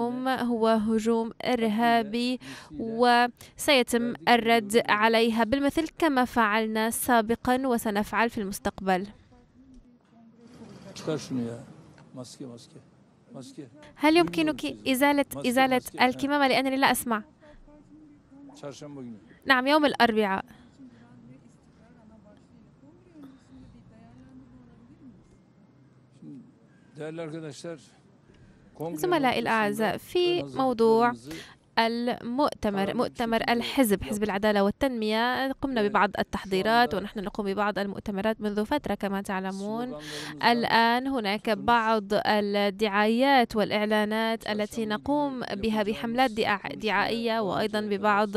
هو هجوم إرهابي وسيتم الرد عليها بالمثل كما فعلنا سابقا وسنفعل في المستقبل هل يمكنك إزالة إزالة الكمامة لأنني لا أسمع؟ نعم يوم الأربعاء Değerli arkadaşlar, زملائي الأعزاء في موضوع المؤتمر مؤتمر الحزب حزب العدالة والتنمية قمنا ببعض التحضيرات ونحن نقوم ببعض المؤتمرات منذ فترة كما تعلمون الآن هناك بعض الدعايات والإعلانات التي نقوم بها بحملات دعائية وأيضا ببعض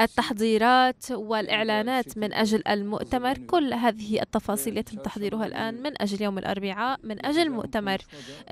التحضيرات والإعلانات من أجل المؤتمر كل هذه التفاصيل يتم إيه، تحضيرها الآن من أجل يوم الأربعاء من إيه، أجل مؤتمر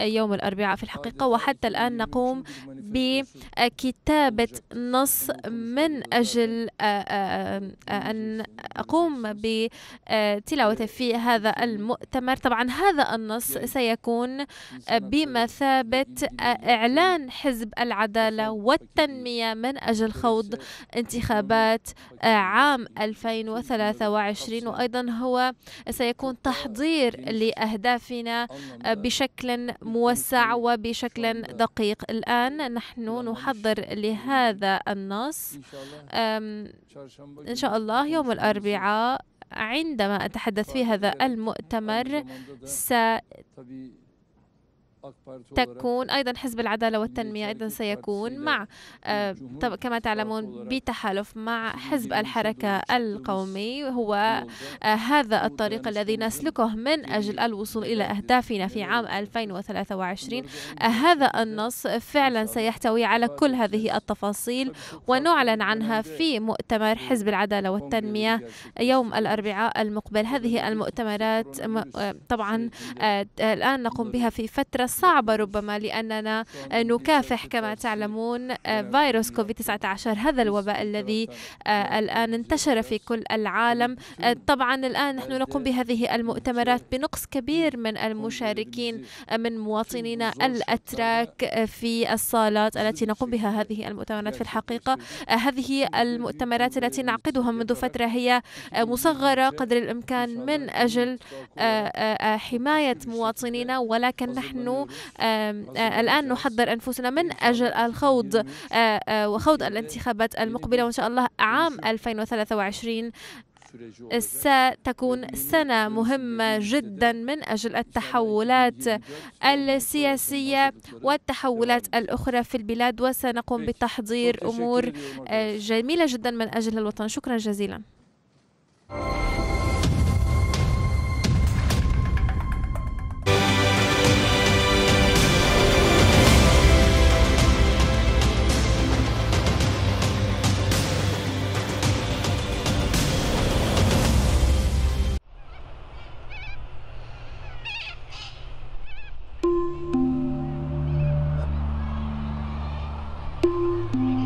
يوم الأربعاء في الحقيقة وحتى الآن نقوم بأكيد كتابة نص من أجل آه، آه، آه، أن أقوم بتلاوته في هذا المؤتمر طبعا هذا النص سيكون بمثابة إعلان حزب العدالة والتنمية من أجل خوض انتخابات عام 2023 وأيضا هو سيكون تحضير لأهدافنا بشكل موسع وبشكل دقيق الآن نحن نحضر الشكر لهذا النص إن شاء الله يوم الأربعاء عندما أتحدث في هذا المؤتمر تكون أيضا حزب العدالة والتنمية أيضا سيكون مع آه، كما تعلمون بتحالف مع حزب الحركة القومي هو آه، هذا الطريق يعني الذي نسلكه من أجل الوصول إلى أهدافنا في عام 2023 آه، هذا النص فعلا سيحتوي على كل هذه التفاصيل ونعلن عنها في مؤتمر حزب العدالة والتنمية يوم الأربعاء المقبل هذه المؤتمرات طبعا الآن نقوم بها في فترة صعبة ربما لأننا نكافح كما تعلمون آه، فيروس كوفيد 19 هذا الوباء الذي آه، الآن انتشر في كل العالم آه، طبعا الآن نحن نقوم بهذه المؤتمرات بنقص كبير من المشاركين من مواطنينا الأتراك في الصالات التي نقوم بها هذه المؤتمرات في الحقيقة هذه المؤتمرات التي نعقدها منذ فترة هي مصغرة قدر الإمكان من أجل حماية مواطنينا ولكن نحن الآن نحضر أنفسنا من أجل الخوض وخوض الانتخابات المقبلة وإن شاء الله عام 2023 ستكون سنة مهمة جدا من أجل التحولات السياسية والتحولات الأخرى في البلاد وسنقوم بتحضير أمور جميلة جدا من أجل الوطن شكرا جزيلا Thank you.